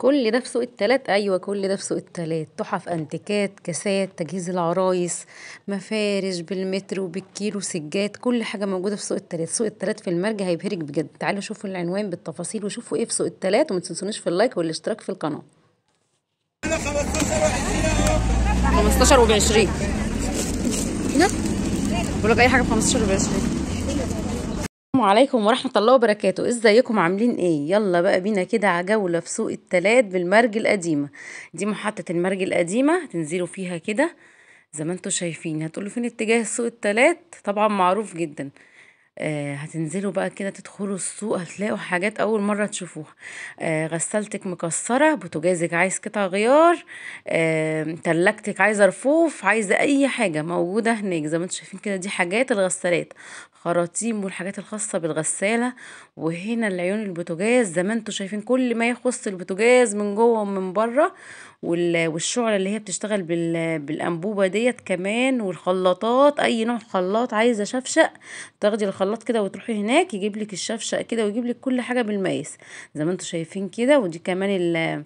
كل ده في سوق التلات ايوه كل ده في سوق التلات تحف انتيكات كاسات تجهيز العرايس مفارش بالمتر وبالكيلو سجاد كل حاجه موجوده في سوق التلات سوق التلات في المرج هيبهرك بجد تعالوا شوفوا العنوان بالتفاصيل وشوفوا ايه في سوق التلات وما تنسونيش في اللايك والاشتراك في القناه 15 و 20 بقول لك اي حاجه 15 و 20 السلام عليكم ورحمة الله وبركاته ازيكم عاملين ايه يلا بقى بينا كده على جولة في سوق التلات بالمرج القديمة دي محطة المرج القديمة هتنزلوا فيها كده زي ما انتوا شايفين هتقولوا فين اتجاه سوق التلات طبعا معروف جدا آه هتنزلوا بقى كده تدخلوا السوق هتلاقوا حاجات اول مره تشوفوها آه غسالتك مكسره بوتاجازك عايز قطع غيار آه تلاجتك عايزه رفوف عايزه اي حاجه موجوده هناك زي ما انتم شايفين كده دي حاجات الغسالات خراطيم والحاجات الخاصه بالغساله وهنا العيون البوتاجاز زي ما انتم شايفين كل ما يخص البوتاجاز من جوه ومن بره والشعلة اللي هي بتشتغل بالأنبوبة ديت كمان والخلاطات أي نوع خلاط عايزة شفشق تاخدي الخلاط كده وتروحي هناك يجيب لك الشفشق كده ويجيب لك كل حاجة بالمقاس زي ما انتوا شايفين كده ودي كمان ال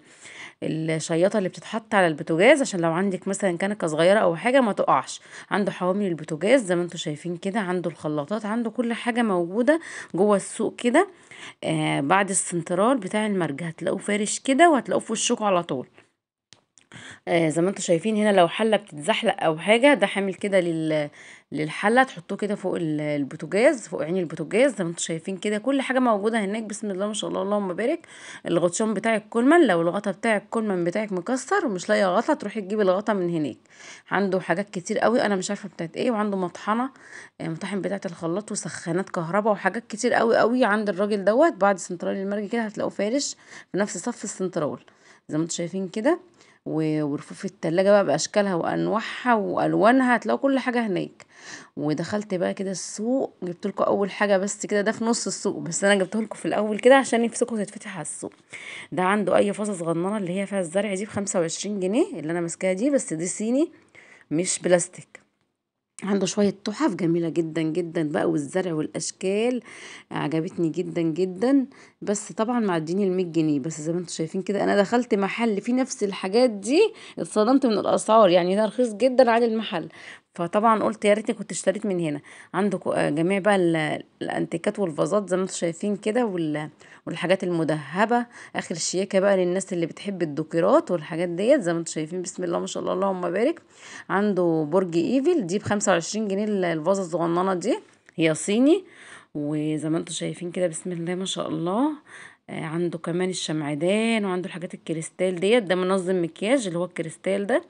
الشياطه اللي بتتحط على البوتاجاز عشان لو عندك مثلا كنكه صغيره او حاجه ما تقعش عنده حوامل البوتاجاز زي ما انتم شايفين كده عنده الخلاطات عنده كل حاجه موجوده جوه السوق كده آه بعد السنترال بتاع المرج هتلاقوه فارش كده وهتلاقوه في وشكوا على طول آه زي ما انتوا شايفين هنا لو حله بتتزحلق او حاجه ده حامل كده لل للحله تحطوه كده فوق البوتاجاز فوق عين البوتاجاز زي ما انتوا شايفين كده كل حاجه موجوده هناك بسم الله ما شاء الله اللهم بارك الغطشان بتاع الكولمان لو الغطا بتاع الكولمان بتاعك مكسر ومش لاقي غطا تروحي تجيبي الغطا من هناك عنده حاجات كتير قوي انا مش عارفه بتاعت ايه وعنده مطحنه آه، مطاحن بتاعه الخلاط وسخانات كهرباء وحاجات كتير قوي قوي عند الراجل دوت بعد سنترال المرج كده هتلاقوه فارش في نفس صف السنترال زي ما انتوا شايفين كده ورفوف التلاجة بقى بأشكالها وأنواعها وألوانها هتلاقوا كل حاجة هناك ودخلت بقى كده السوق جبت لكم اول حاجه بس كده ده في نص السوق بس انا جبته لكم في الاول كده عشان نفسكم تتفتح على السوق ده عنده اي فاصه صغننه اللي هي فيها الزرع دي بخمسة وعشرين جنيه اللي انا ماسكاها دي بس دي صيني مش بلاستيك عنده شوية تحف جميلة جدا جدا بقى والزرع والأشكال عجبتني جدا جدا بس طبعا معديني المية جنيه بس زي ما انتوا شايفين كده أنا دخلت محل فيه نفس الحاجات دي اتصدمت من الأسعار يعني ده رخيص جدا عن المحل فطبعا قلت يا ريتني كنت اشتريت من هنا عندكم آه، جميع بقى الانتيكات والفازات زي ما انتم شايفين كده وال- والحاجات المذهبة اخر الشياكة بقى للناس اللي بتحب الديكورات والحاجات ديت زي ما انتم شايفين بسم الله ما شاء الله اللهم بارك عنده برج ايفل دي بخمسة وعشرين جنيه الفازة الصغننة دي هي صيني وزي ما انتم شايفين كده بسم الله ما شاء الله آه، عنده كمان الشمعدان وعنده الحاجات الكريستال ديت ده منظم مكياج اللي هو الكريستال ده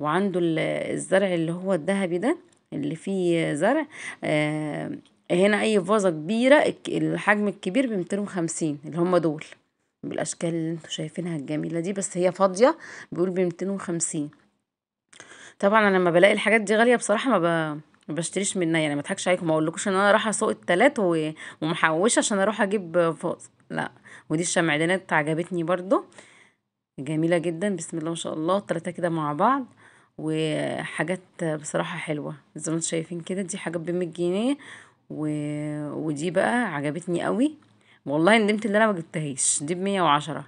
وعنده الزرع اللي هو الذهبي ده اللي فيه زرع آه، هنا اي فازة كبيرة الحجم الكبير ب 250 اللي هما دول بالاشكال اللي انتوا شايفينها الجميلة دي بس هي فاضية بيقول ب 250 طبعا انا لما بلاقي الحاجات دي غالية بصراحة ما بشتريش منها يعني ما اضحكش عليكم ما اقولكوش ان انا رايحه سوق التلات ومحوشه عشان اروح اجيب فاز لا ودي الشمعدانات عجبتني برضو جميله جدا بسم الله ما شاء الله التلاته كده مع بعض وحاجات بصراحة حلوة زي ما انتم شايفين كده دي حاجات بمية جنيه و... ودي بقى عجبتني قوي والله ندمت ان انا ما جبتهاش دي بمية وعشرة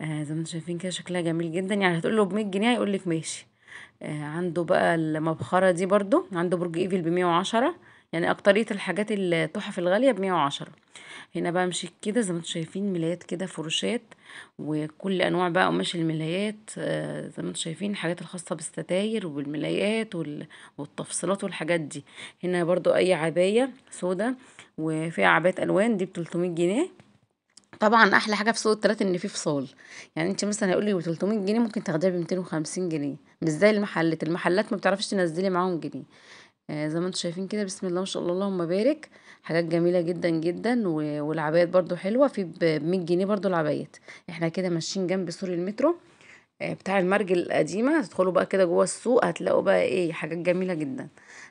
آه زي ما انتم شايفين كده شكلها جميل جدا يعني هتقول له بمية جنيه هيقول لك ماشي آه عنده بقى المبخرة دي برضو عنده برج ايفل بمية وعشرة يعني أكترية الحاجات التحف الغالية بمية وعشرة هنا بقى مشي كده زي ما انتم شايفين ملايات كده فروشات وكل أنواع بقى قماش الملايات آه، زي ما انتم شايفين الحاجات الخاصة بالستاير وبالملايات والتفصيلات والحاجات دي هنا برضو أي عباية سودا وفيها عباية ألوان دي بتلتمية جنيه طبعا احلى حاجه في سوق التلات ان في فصال يعني انت مثلا هيقول لي ب 300 جنيه ممكن تاخديها ب 250 جنيه مش زي المحلات المحلات ما بتعرفش تنزلي معاهم جنيه آه زي ما انتم شايفين كده بسم الله ما شاء الله اللهم بارك حاجات جميله جدا جدا و- والعبايات برضو حلوه في ب 100 جنيه برضو العبايات احنا كده ماشيين جنب سور المترو آه، بتاع المرج القديمه هتدخلوا بقى كده جوه السوق هتلاقوا بقى ايه حاجات جميله جدا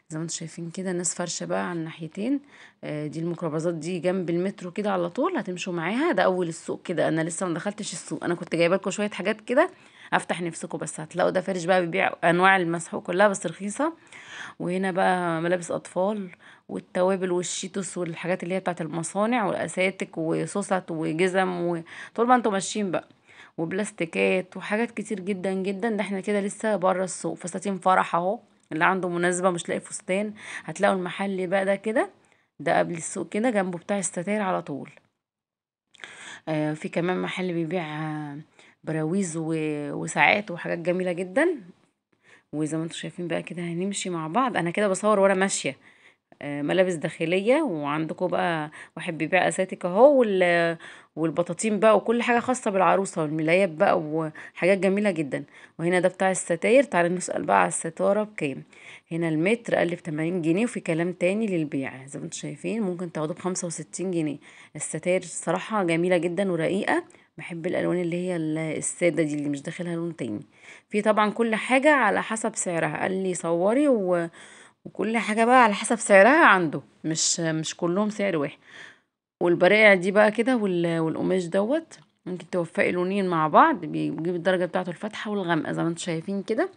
زي ما انتم شايفين كده ناس فرشه بقى على الناحيتين آه، دي الميكروباصات دي جنب المترو كده على طول هتمشوا معاها ده اول السوق كده انا لسه ما دخلتش السوق انا كنت جايبه لكم شويه حاجات كده افتح نفسكم بس هتلاقوا ده فرش بقى بيبيع انواع المسحوق كلها بس رخيصه وهنا بقى ملابس اطفال والتوابل والشيتوس والحاجات اللي هي بتاعت المصانع والاساتك وصوصات وجزم وطول ما انتوا ماشيين بقى وبلاستيكات وحاجات كتير جدا جدا ده احنا كده لسه بره السوق فساتين فرح اهو اللي عنده مناسبه مش لاقي فستان هتلاقوا المحل بقى ده كده ده قبل السوق كده جنبه بتاع الستاير على طول آه في كمان محل بيبيع آه براويز وساعات وحاجات جميله جدا وزي ما انتم شايفين بقى كده هنمشي مع بعض انا كده بصور وانا ماشيه آه، ملابس داخليه وعندكم بقى واحد بيبيع اساتك اهو والبطاطين بقى وكل حاجه خاصه بالعروسه والملايات بقى وحاجات جميله جدا وهنا ده بتاع الستاير تعالى نسال بقى على الستاره بكام هنا المتر قال لي ب 80 جنيه وفي كلام تاني للبيع زي ما انتم شايفين ممكن تاخدوه ب 65 جنيه الستاير الصراحه جميله جدا ورقيقه بحب الألوان اللي هي السادة دي اللي مش داخلها لون تاني في طبعا كل حاجة على حسب سعرها قال لي صوري و... وكل حاجة بقى على حسب سعرها عنده مش مش كلهم سعر واحد والبراقع دي بقى كده وال... والقماش دوت ممكن توفقي لونين مع بعض بيجيب الدرجة بتاعته الفاتحة والغامقة زي ما انتوا شايفين كده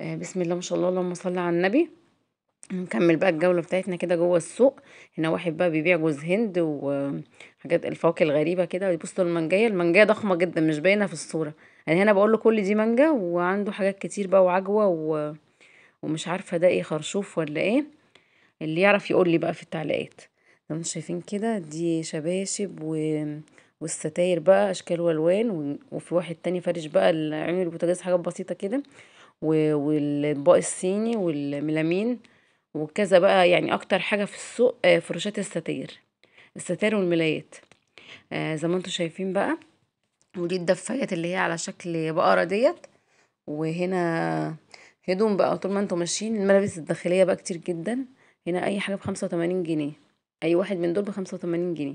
آه، بسم الله ما شاء الله اللهم صل على النبي نكمل بقى الجولة بتاعتنا كده جوه السوق هنا واحد بقى بيبيع جوز هند وحاجات الفواكه الغريبة كده بصوا المانجاية المانجاية ضخمة جدا مش باينة في الصورة يعني هنا بقول له كل دي مانجا وعنده حاجات كتير بقى وعجوة و... ومش عارفة ده ايه خرشوف ولا ايه اللي يعرف يقول لي بقى في التعليقات زي ما انتم شايفين كده دي شباشب و... والستاير بقى اشكال والوان و... وفي واحد تاني فارش بقى العين البوتاجاز حاجات بسيطة كده و... والاطباق الصيني والملامين وكذا بقى يعني اكتر حاجه في السوق آه، فروشات الستاير الستاير والملايات آه، زي ما انتم شايفين بقى ودي الدفايات اللي هي على شكل بقره ديت وهنا هدوم بقى طول ما انتم ماشيين الملابس الداخليه بقى كتير جدا هنا اي حاجه بخمسة وتمانين جنيه اي واحد من دول بخمسة وتمانين جنيه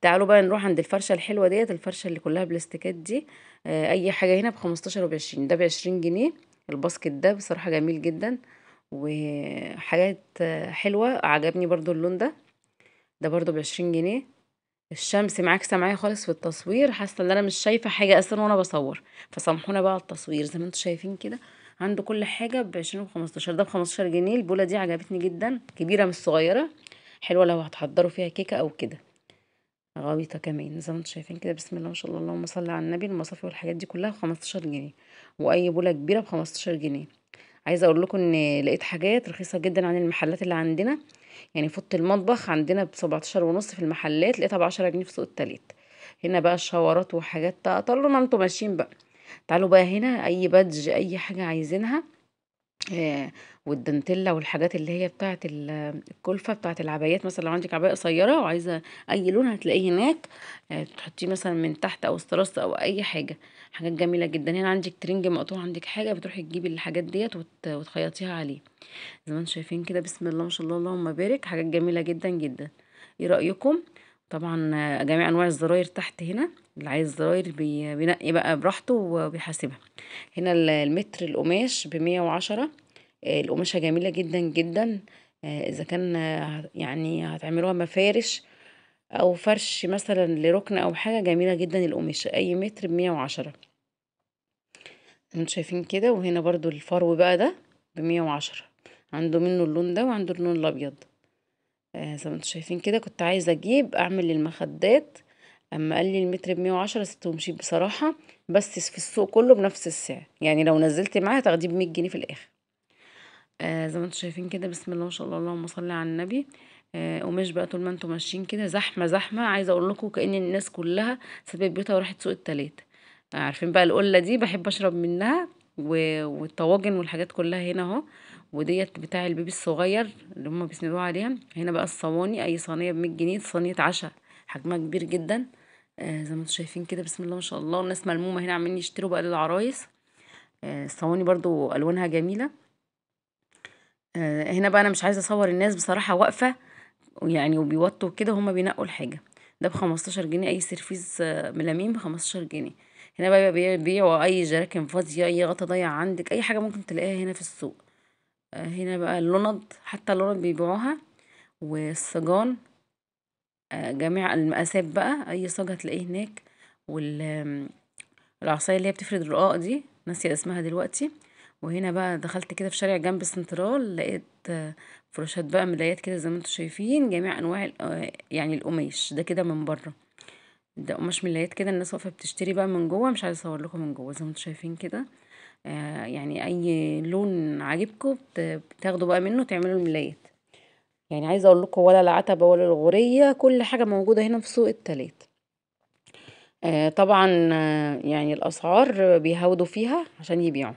تعالوا بقى نروح عند الفرشه الحلوه ديت الفرشه اللي كلها بلاستيكات دي آه، اي حاجه هنا بخمستاشر وبعشرين ده بعشرين جنيه الباسكت ده بصراحه جميل جدا وحاجات حلوة عجبني برضو اللون ده ده برضو بعشرين جنيه الشمس معاكسة معايا خالص في التصوير حاسة ان انا مش شايفة حاجة اصلا وانا بصور فسامحونا بقى على التصوير زي ما انتوا شايفين كده عنده كل حاجة بعشرين وخمستاشر ده بخمستاشر جنيه البولة دي عجبتني جدا كبيرة مش صغيرة حلوة لو هتحضروا فيها كيكة او كده غويطة كمان زي ما انتوا شايفين كده بسم الله ما شاء الله اللهم صل على النبي المصافي والحاجات دي كلها بخمستاشر جنيه واي بولة كبيرة بخمستاشر جنيه عايزه اقول لكم ان لقيت حاجات رخيصه جدا عن المحلات اللي عندنا يعني فوت المطبخ عندنا بسبعتاشر ونص في المحلات لقيتها ب 10 جنيه في سوق التالت هنا بقى الشاورات وحاجات طلعوا ما انتوا ماشيين بقى تعالوا بقى هنا اي بادج اي حاجه عايزينها آه والدنتيلا والحاجات اللي هي بتاعه الكلفه بتاعه العبايات مثلا لو عندك عبايه قصيره وعايزه اي لون هتلاقيه هناك آه، تحطيه مثلا من تحت او استرست او اي حاجه حاجات جميله جدا هنا يعني عندك ترنج مقطوع عندك حاجه بتروحي تجيبي الحاجات ديت وتخيطيها عليه زي ما انتم شايفين كده بسم الله ما شاء الله اللهم بارك حاجات جميله جدا جدا ايه رايكم طبعا جميع انواع الزراير تحت هنا اللي عايز زراير بينقي بقى براحته وبيحاسبها هنا المتر القماش بمية وعشرة آه، القماشة جميلة جدا جدا آه، اذا كان يعني هتعملوها مفارش أو فرش مثلًا لركن أو حاجة جميلة جدًا القماش أي متر ب110 انتوا شايفين كده وهنا برضو الفرو بقى ده بمية وعشرة عنده منه اللون ده وعنده اللون الأبيض آه زي ما انتوا شايفين كده كنت عايزة أجيب أعمل للمخدات أما قال لي المتر وعشرة سبته ومشيت بصراحة بس في السوق كله بنفس السعر يعني لو نزلت معاه هتاخديه بمية جنيه في الآخر آه زي ما انتوا شايفين كده بسم الله ما شاء الله اللهم صل على النبي آه، قماش بقى طول ما انتوا ماشيين كده زحمه زحمه عايزه اقول لكم كان الناس كلها سابت بيوتها وراحت سوق التلاتة عارفين بقى القله دي بحب اشرب منها والطواجن والحاجات كلها هنا اهو وديت بتاع البيبي الصغير اللي هما بيسندوه عليها هنا بقى الصواني اي صينيه ب جنيه صينيه عشاء حجمها كبير جدا آه زي ما انتم شايفين كده بسم الله ما شاء الله الناس ملمومه هنا عمالين يشتروا بقى للعرايس آه الصواني برضو الوانها جميله آه هنا بقى انا مش عايزه اصور الناس بصراحه واقفه ويعني وبيوطوا كده هما بينقوا الحاجة ده بخمستاشر جنيه أي سيرفيس آه، ملامين بخمستاشر جنيه هنا بقى بيبيعوا أي جراكن فاضية أي غطا ضايع عندك أي حاجة ممكن تلاقيها هنا في السوق آه، هنا بقى اللوند حتى اللوند بيبيعوها والصجان آه، جميع المقاسات بقى أي صاج هتلاقيه هناك وال العصاية اللي هي بتفرد الرقاق دي ناسية اسمها دلوقتي وهنا بقى دخلت كده في شارع جنب السنترال لقيت فروشات بقى ملايات كده زي ما انتم شايفين جميع انواع آه، يعني القماش ده كده من بره ده قماش ملايات كده الناس واقفه بتشتري بقى من جوه مش عايزه اصور لكم من جوه زي ما انتم شايفين كده آه، يعني اي لون عاجبكم بتاخدوا بقى منه تعملوا الملايات يعني عايزه اقول لكم ولا العتبه ولا الغوريه كل حاجه موجوده هنا في سوق التلات آه، طبعا يعني الاسعار بيهودوا فيها عشان يبيعوا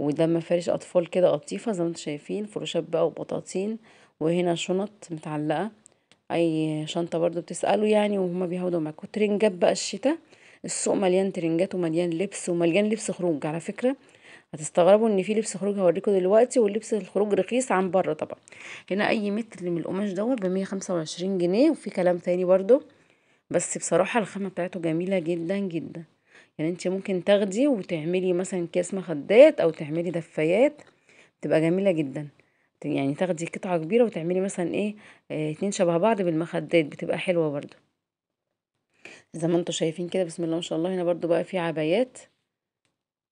وده مفارش اطفال كده قطيفة زي ما انتوا شايفين فروشات بقى وبطاطين وهنا شنط متعلقة اي شنطة برضو بتسألوا يعني وهما بيهودوا معاكوا ترنجات بقى الشتا السوق مليان ترنجات ومليان لبس ومليان لبس خروج على فكرة هتستغربوا ان في لبس خروج هوريكم دلوقتي واللبس الخروج رخيص عن بره طبعا هنا اي متر من القماش دوت بمية خمسة وعشرين جنيه وفي كلام تاني برضو بس بصراحة الخامة بتاعته جميلة جدا جدا يعني انت ممكن تاخدي وتعملي مثلا كاس مخدات او تعملي دفايات بتبقى جميلة جدا يعني تاخدي قطعة كبيرة وتعملي مثلا ايه اه، اتنين شبه بعض بالمخدات بتبقى حلوة برضو زي ما انتوا شايفين كده بسم الله ما شاء الله هنا برضو بقى في عبايات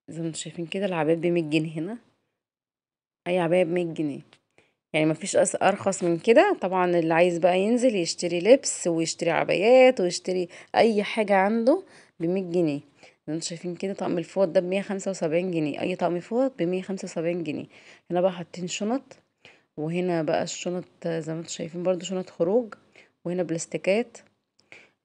زي ما انتوا شايفين كده العبايات بمية جنيه هنا اي عباية بمية جنيه يعني مفيش ارخص من كده طبعا اللي عايز بقى ينزل يشتري لبس ويشتري عبايات ويشتري اي حاجة عنده بمية جنيه انتوا شايفين كده طقم الفوط ده بمية خمسة وسبعين جنيه اي طقم فوط بمية خمسة وسبعين جنيه هنا بقى حاطين شنط وهنا بقى الشنط زي ما انتوا شايفين برضو شنط خروج وهنا بلاستيكات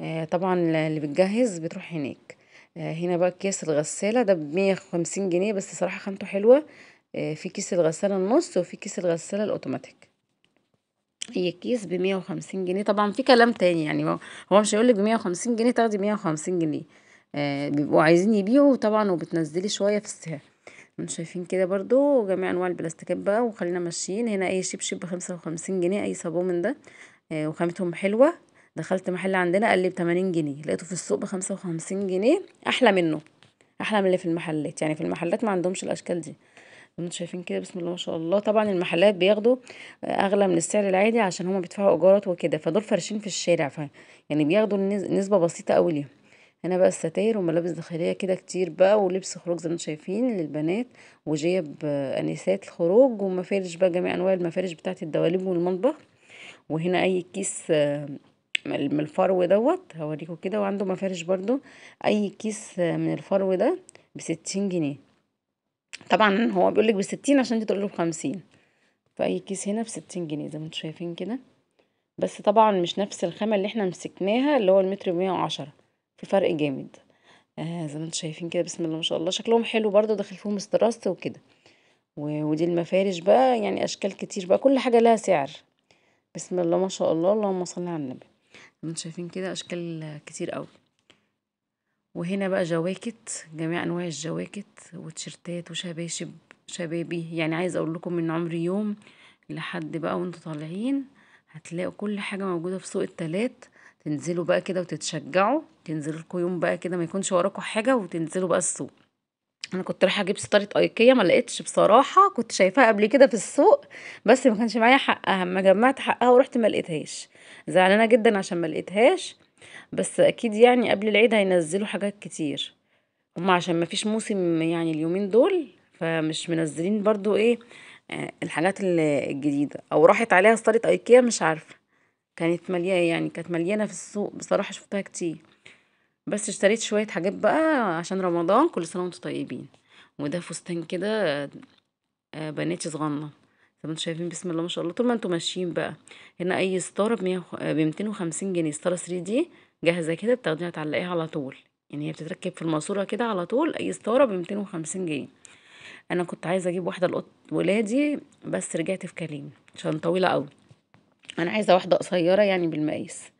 آه طبعا اللي بتجهز بتروح هناك آه هنا بقى كيس الغسالة ده بمية وخمسين جنيه بس صراحة خامته حلوة آه في كيس الغسالة النص وفي كيس الغسالة الاوتوماتيك هي كيس بمية وخمسين جنيه طبعا في كلام تاني يعني هو مش هيقولك بمية وخمسين جنيه تاخدي مية وخمسين جنيه آه، بيبقوا عايزين يبيعوا طبعا وبتنزلي شوية في السعر انتوا شايفين كده برضو جميع انواع البلاستيكات بقى وخلينا ماشيين هنا اي شبشب بخمسة وخمسين جنيه اي صابون من ده آه، وخامتهم حلوة دخلت محل عندنا قال لي بتمانين جنيه لقيته في السوق بخمسة وخمسين جنيه احلى منه احلى من اللي في المحلات يعني في المحلات ما عندهمش الاشكال دي انتوا شايفين كده بسم الله ما شاء الله طبعا المحلات بياخدوا اغلى من السعر العادي عشان هما بيدفعوا ايجارات وكده فدول فارشين في الشارع ف يعني بياخدوا نسبه بسيطه قوي ليهم هنا بقى الستاير وملابس داخلية كده كتير بقى ولبس خروج زي ما انتم شايفين للبنات وجيب انسات الخروج ومفارش بقى جميع انواع المفارش بتاعت الدواليب والمطبخ وهنا اي كيس آه، من الفرو دوت هوريكم كده وعنده مفارش برضو اي كيس آه، من الفرو ده بستين جنيه طبعا هو بيقولك بستين عشان تقول تقوله بخمسين فاي كيس هنا بستين جنيه زي ما انتم شايفين كده بس طبعا مش نفس الخامة اللي احنا مسكناها اللي هو المتر بمية وعشرة في فرق جامد آه زي ما انتم شايفين كده بسم الله ما شاء الله شكلهم حلو برضو داخل فيهم استراست وكده ودي المفارش بقى يعني اشكال كتير بقى كل حاجه لها سعر بسم الله ما شاء الله اللهم صل على النبي زي ما انتم شايفين كده اشكال كتير قوي وهنا بقى جواكت جميع انواع الجواكت وتيشرتات وشباشب شبابي يعني عايز اقول لكم من عمر يوم لحد بقى وانتوا طالعين هتلاقوا كل حاجه موجوده في سوق التلات تنزلوا بقى كده وتتشجعوا تنزلوا لكم يوم بقى كده ما يكونش وراكم حاجه وتنزلوا بقى السوق انا كنت رايحه اجيب ستاره ايكيا ما لقيتش بصراحه كنت شايفاها قبل كده في السوق بس ما كانش معايا حقها ما جمعت حقها ورحت ما لقيتهاش زعلانه جدا عشان ما لقيتهاش بس اكيد يعني قبل العيد هينزلوا حاجات كتير هما عشان ما فيش موسم يعني اليومين دول فمش منزلين برضو ايه آه، الحاجات الجديده او راحت عليها ستاره ايكيا مش عارفه كانت مليانة يعني كانت مليانة في السوق بصراحة شفتها كتير بس اشتريت شوية حاجات بقى عشان رمضان كل سنة وانتم طيبين وده فستان كده بنات آه، بناتي صغنن زي ما انتم شايفين بسم الله ما شاء الله طول ما انتم ماشيين بقى هنا اي ستارة ب 250 آه، جنيه ستارة 3 دي جاهزة كده بتاخديها تعلقيها على طول يعني هي بتتركب في الماسورة كده على طول اي ستارة ب 250 جنيه انا كنت عايزة اجيب واحدة لقط ولادي بس رجعت في كلام عشان طويلة قوي انا عايزه واحده قصيره يعني بالمقاس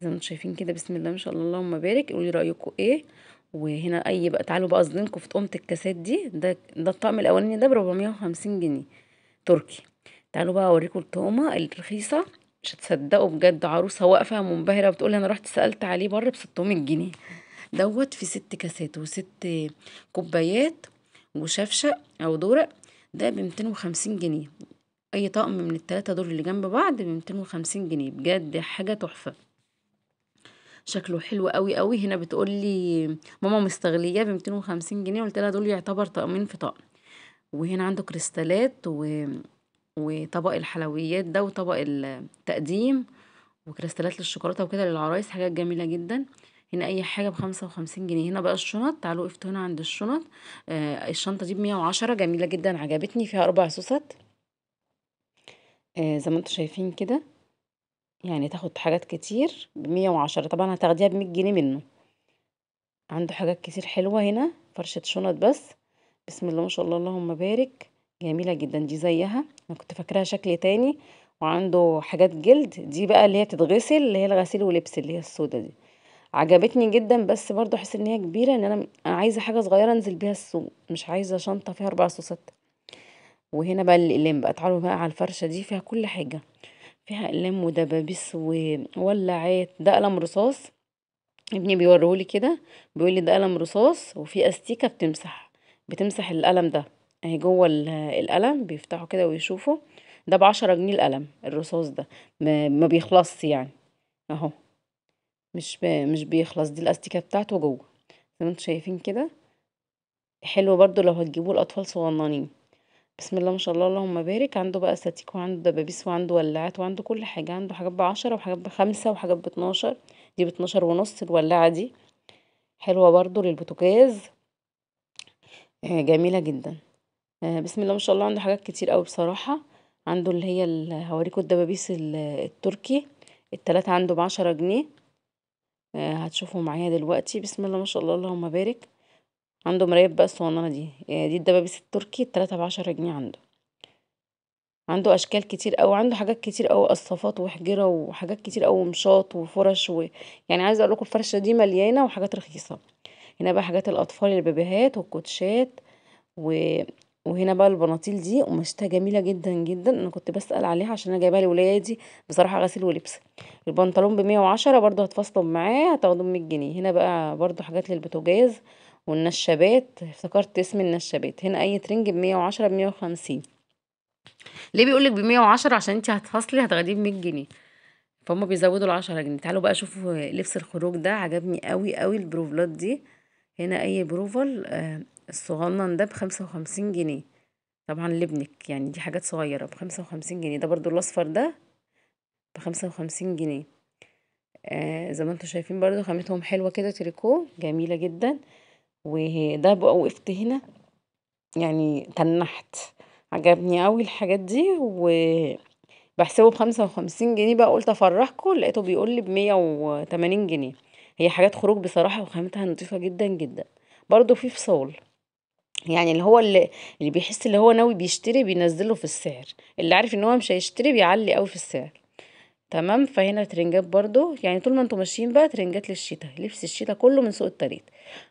زي ما انتم شايفين كده بسم الله ما شاء الله اللهم بارك قولي رايكم ايه وهنا اي بقى تعالوا بقى اصدنكم في طقمه الكاسات دي ده ده الطقم الاولاني ده ب 450 جنيه تركي تعالوا بقى اوريكم الطقمه الرخيصه مش هتصدقوا بجد عروسه واقفه منبهره بتقول انا رحت سالت عليه بره ب 600 جنيه دوت في ست كاسات وست كوبايات وشفشق او دورق ده ب 250 جنيه أي طقم من التلاتة دول اللي جنب بعض ب وخمسين جنيه بجد حاجة تحفة شكله حلو قوي قوي هنا بتقولي ماما مستغلياه ب وخمسين جنيه قلت لها دول يعتبر طقمين في طقم وهنا عنده كريستالات و... وطبق الحلويات ده وطبق التقديم وكريستالات للشوكولاته وكده للعرايس حاجات جميله جدا هنا اي حاجه بخمسة وخمسين جنيه هنا بقى الشنط تعالوا وقفت هنا عند الشنط آه الشنطه دي بمية وعشرة جميله جدا عجبتني فيها اربع سوست آه، زي ما أنتم شايفين كده، يعني تاخد حاجات كتير بمية وعشرة طبعًا هتاخديها بمية جنيه منه، عنده حاجات كتير حلوة هنا فرشة شنط بس، بسم الله ما شاء الله اللهم بارك، جميلة جدًا دي زيها، أنا كنت فاكراها شكل تاني، وعنده حاجات جلد دي بقى اللي هي بتتغسل اللي هي الغسيل ولبس اللي هي السودا دي، عجبتني جدًا بس برضه أحس إن هي كبيرة إن أنا عايزة حاجة صغيرة أنزل بيها السوق، مش عايزة شنطة فيها اربع سوسات. وهنا بقى الأقلام بقى تعالوا بقى على الفرشة دي فيها كل حاجة فيها أقلام ودبابيس وولعات ده قلم رصاص ابني بيوريهولي كده بيقولي ده قلم رصاص وفي أستيكة بتمسح بتمسح القلم ده اهي جوه القلم بيفتحوا كده ويشوفوا ده بعشرة جنيه القلم الرصاص ده ما بيخلصش يعني اهو مش مش بيخلص دي الاستيكه بتاعته جوه زي ما انتم شايفين كده حلو برضو لو هتجيبوه لاطفال صغننين بسم الله ما شاء الله اللهم بارك عنده بقى ستيك وعنده دبابيس وعنده ولاعات وعنده كل حاجة عنده حاجات بعشرة وحاجات بخمسة وحاجات باتناشر دي باتناشر ونص الولاعة دي حلوة برضو للبوتاجاز آه، جميلة جدا آه، بسم الله ما شاء الله عنده حاجات كتير قوي بصراحة عنده اللي هي هوريكوا الدبابيس التركي التلاتة عنده بعشرة جنيه آه، هتشوفوا معايا دلوقتي بسم الله ما شاء الله اللهم بارك عنده مرايات بقى الصغننة دي يعني دي الدبابيس التركي التلاتة بعشرة جنيه عنده عنده أشكال كتير أوي عنده حاجات كتير أوي قصافات وحجرة وحاجات كتير أوي مشاط وفرش و... يعني عايزة أقولكوا الفرشة دي مليانة وحاجات رخيصة هنا بقى حاجات الأطفال البيبيهات والكوتشات و... وهنا بقى البناطيل دي ومشتها جميلة جدا جدا أنا كنت بسأل عليها عشان أنا جايباها لولادي بصراحة غسيل ولبس البنطلون بمية وعشرة برضه هتفصلوا معاه هتاخدوا مية جنيه هنا بقى برضه حاجات للبوتاجاز والنشابات افتكرت اسم النشابات هنا اي ترنج بمية وعشرة بمية وخمسين ليه بيقولك بمية وعشرة عشان انتي هتفصلي هتغديه بمية جنيه فهم بيزودوا العشرة جنيه تعالوا بقى شوفوا لبس الخروج ده عجبني قوي قوي البروفلات دي هنا اي بروفل آه، الصغنن ده بخمسة وخمسين جنيه طبعا لابنك يعني دي حاجات صغيرة بخمسة وخمسين جنيه ده برضو الاصفر ده بخمسة وخمسين جنيه آه زي ما انتم شايفين برضو خامتهم حلوة كده تريكو جميلة جدا وده بقى وقفت هنا يعني تنحت عجبني أوي الحاجات دي وبحسبه بخمسة وخمسين جنيه بقى قلت أفرحكوا لقيته بيقولي بمية وتمانين جنيه هي حاجات خروج بصراحة وخامتها نظيفة جدا جدا برضو في فصال يعني اللي هو اللي, اللي بيحس اللي هو ناوي بيشتري بينزله في السعر اللي عارف ان هو مش هيشتري بيعلي قوي في السعر تمام فهنا ترنجات برضو يعني طول ما انتوا ماشيين بقى ترنجات للشتاء لبس الشتاء كله من سوق التريد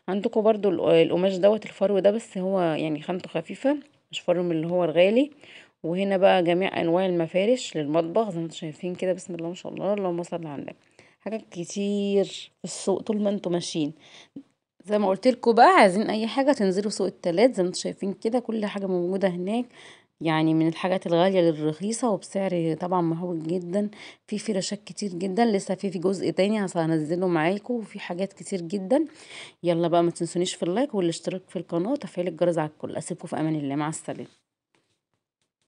عندكم برضو القماش دوت الفرو ده بس هو يعني خامته خفيفة مش فرو من اللي هو الغالي وهنا بقى جميع انواع المفارش للمطبخ زي ما انتوا شايفين كده بسم الله ما شاء الله اللهم صل على النبي حاجات كتير في السوق طول ما انتوا ماشيين زي ما قلت لكم بقى عايزين اي حاجه تنزلوا سوق التلات زي ما انتوا شايفين كده كل حاجه موجوده هناك يعني من الحاجات الغالية للرخيصة وبسعر طبعا مهول جدا في فراشات كتير جدا لسه في في جزء تاني هنزله معاكم وفي حاجات كتير جدا يلا بقى ما تنسونيش في اللايك والاشتراك في القناة وتفعيل الجرس على الكل اسيبكم في امان الله مع السلامة